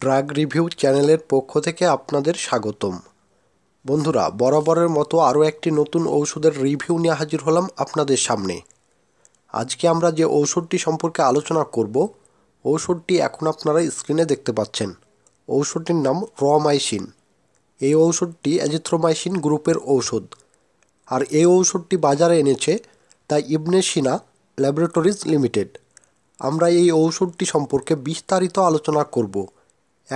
drug review চ্যানেলের পক্ষ থেকে আপনাদের স্বাগতম বন্ধুরা বরাবরের মতো আরও একটি নতুন ঔষধের রিভিউ নিয়ে হাজির হলাম আপনাদের সামনে আজকে আমরা যে ঔষধটি সম্পর্কে আলোচনা করব ঔষধটি এখন আপনারা স্ক্রিনে দেখতে পাচ্ছেন ঔষধটির নাম রমাইসিন এই ঔষধটি অ্যাজিথ্রোমাইসিন গ্রুপের ঔষধ আর এই ঔষধটি বাজারে এনেছে তা ইবনে সিনা ল্যাবরেটরিজ লিমিটেড আমরা এই ঔষধটি সম্পর্কে বিস্তারিত আলোচনা করবো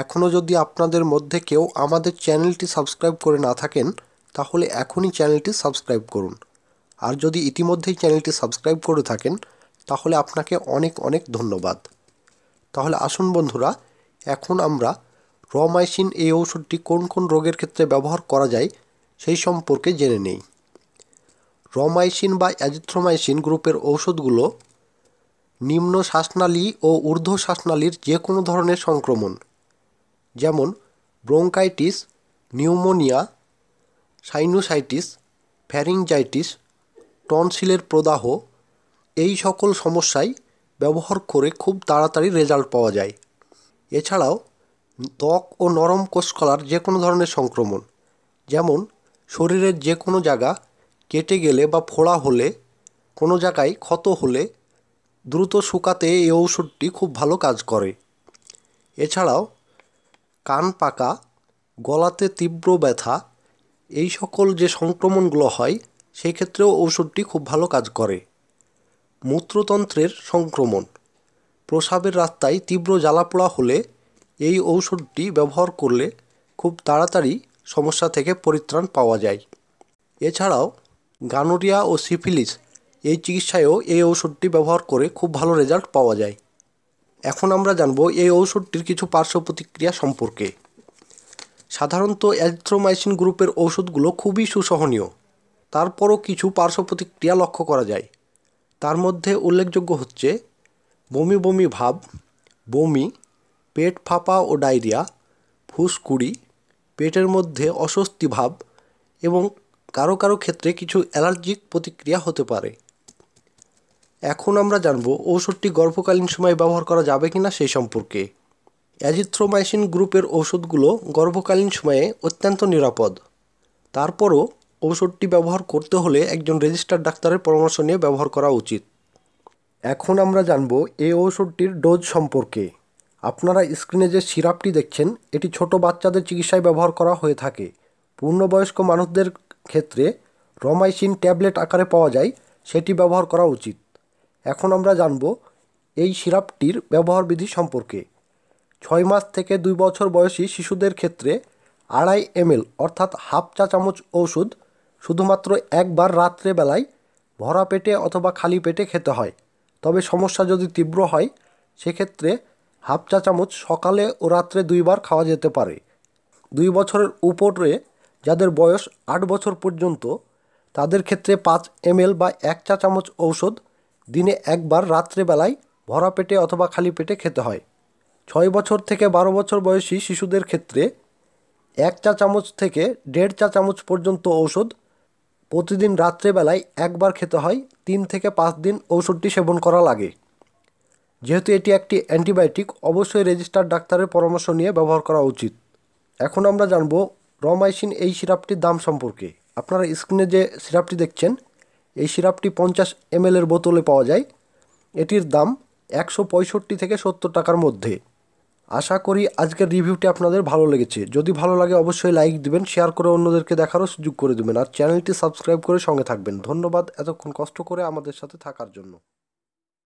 এখনও যদি আপনাদের মধ্যে কেউ আমাদের চ্যানেলটি সাবস্ক্রাইব করে না থাকেন তাহলে এখনই চ্যানেলটি সাবস্ক্রাইব করুন আর যদি ইতিমধ্যেই চ্যানেলটি সাবস্ক্রাইব করে থাকেন তাহলে আপনাকে অনেক অনেক ধন্যবাদ তাহলে আসুন বন্ধুরা এখন আমরা রমাইসিন এই ঔষধটি কোন কোন রোগের ক্ষেত্রে ব্যবহার করা যায় সেই সম্পর্কে জেনে নেই রমাইসিন বা অ্যাজিথ্রোমাইসিন গ্রুপের ঔষধগুলো নিম্ন শ্বাসনালী ও ঊর্ধ্ব শ্বাসনালীর যে কোনো ধরনের সংক্রমণ যেমন ব্রঙ্কাইটিস নিউমোনিয়া সাইনোসাইটিস ফ্যারিংজাইটিস টনসিলের প্রদাহ এই সকল সমস্যাই ব্যবহার করে খুব তাড়াতাড়ি রেজাল্ট পাওয়া যায় এছাড়াও ত্বক ও নরম কোষকলার যে কোনো ধরনের সংক্রমণ যেমন শরীরের যে কোনো জায়গা কেটে গেলে বা ফোড়া হলে কোনো জায়গায় ক্ষত হলে দ্রুত শুকাতে এই ঔষধটি খুব ভালো কাজ করে এছাড়াও কান পাকা গলাতে তীব্র ব্যথা এই সকল যে সংক্রমণগুলো হয় সেই ক্ষেত্রেও ঔষধটি খুব ভালো কাজ করে মূত্রতন্ত্রের সংক্রমণ প্রসাবের রাস্তায় তীব্র জ্বালাপোড়া হলে এই ঔষধটি ব্যবহার করলে খুব তাড়াতাড়ি সমস্যা থেকে পরিত্রাণ পাওয়া যায় এছাড়াও গানোরিয়া ও সিফিলিস এই চিকিৎসায়ও এই ঔষধটি ব্যবহার করে খুব ভালো রেজাল্ট পাওয়া যায় এখন আমরা জানব এই ঔষধটির কিছু পার্শ্ব প্রতিক্রিয়া সম্পর্কে সাধারণত অ্যাজিথ্রোমাইসিন গ্রুপের ঔষধগুলো খুবই সুসহনীয় তারপরও কিছু পার্শ্ব প্রতিক্রিয়া লক্ষ্য করা যায় তার মধ্যে উল্লেখযোগ্য হচ্ছে বমি বমি ভাব বমি পেট ফাঁপা ও ডায়রিয়া ফুসকুড়ি পেটের মধ্যে অস্বস্তি ভাব এবং কারো কারো ক্ষেত্রে কিছু অ্যালার্জিক প্রতিক্রিয়া হতে পারে এখন আমরা জানব ঔষধটি গর্ভকালীন সময়ে ব্যবহার করা যাবে কিনা সেই সম্পর্কে অ্যাজিথ্রোমাইসিন গ্রুপের ঔষধগুলো গর্ভকালীন সময়ে অত্যন্ত নিরাপদ তারপরও ঔষধটি ব্যবহার করতে হলে একজন রেজিস্টার ডাক্তারের পরামর্শ নিয়ে ব্যবহার করা উচিত এখন আমরা জানব এই ঔষধটির ডোজ সম্পর্কে আপনারা স্ক্রিনে যে সিরাপটি দেখছেন এটি ছোট বাচ্চাদের চিকিৎসায় ব্যবহার করা হয়ে থাকে পূর্ণবয়স্ক মানুষদের ক্ষেত্রে রমাইসিন ট্যাবলেট আকারে পাওয়া যায় সেটি ব্যবহার করা উচিত এখন আমরা জানব এই সিরাপটির ব্যবহারবিধি সম্পর্কে ছয় মাস থেকে দুই বছর বয়সী শিশুদের ক্ষেত্রে আড়াই এমএল অর্থাৎ হাফ চা চামচ ঔষধ শুধুমাত্র একবার রাত্রেবেলায় ভরা পেটে অথবা খালি পেটে খেতে হয় তবে সমস্যা যদি তীব্র হয় সেক্ষেত্রে হাফ চা চামচ সকালে ও রাত্রে দুইবার খাওয়া যেতে পারে দুই বছরের উপরে যাদের বয়স আট বছর পর্যন্ত তাদের ক্ষেত্রে পাঁচ এমএল বা এক চা চামচ ঔষধ দিনে একবার রাত্রেবেলায় ভরা পেটে অথবা খালি পেটে খেতে হয় ছয় বছর থেকে বারো বছর বয়সী শিশুদের ক্ষেত্রে এক চা চামচ থেকে দেড় চা চামচ পর্যন্ত ঔষধ প্রতিদিন রাত্রেবেলায় একবার খেতে হয় তিন থেকে পাঁচ দিন ঔষধটি সেবন করা লাগে যেহেতু এটি একটি অ্যান্টিবায়োটিক অবশ্যই রেজিস্টার ডাক্তারের পরামর্শ নিয়ে ব্যবহার করা উচিত এখন আমরা জানব রমাইসিন এই সিরাপটির দাম সম্পর্কে আপনারা স্ক্রিনে যে সিরাপটি দেখছেন এই সিরাপটি পঞ্চাশ এমএলের বোতলে পাওয়া যায় এটির দাম একশো পঁয়ষট্টি থেকে সত্তর টাকার মধ্যে আশা করি আজকের রিভিউটি আপনাদের ভালো লেগেছে যদি ভালো লাগে অবশ্যই লাইক দিবেন শেয়ার করে অন্যদেরকে দেখারও সুযোগ করে দেবেন আর চ্যানেলটি সাবস্ক্রাইব করে সঙ্গে থাকবেন ধন্যবাদ এতক্ষণ কষ্ট করে আমাদের সাথে থাকার জন্য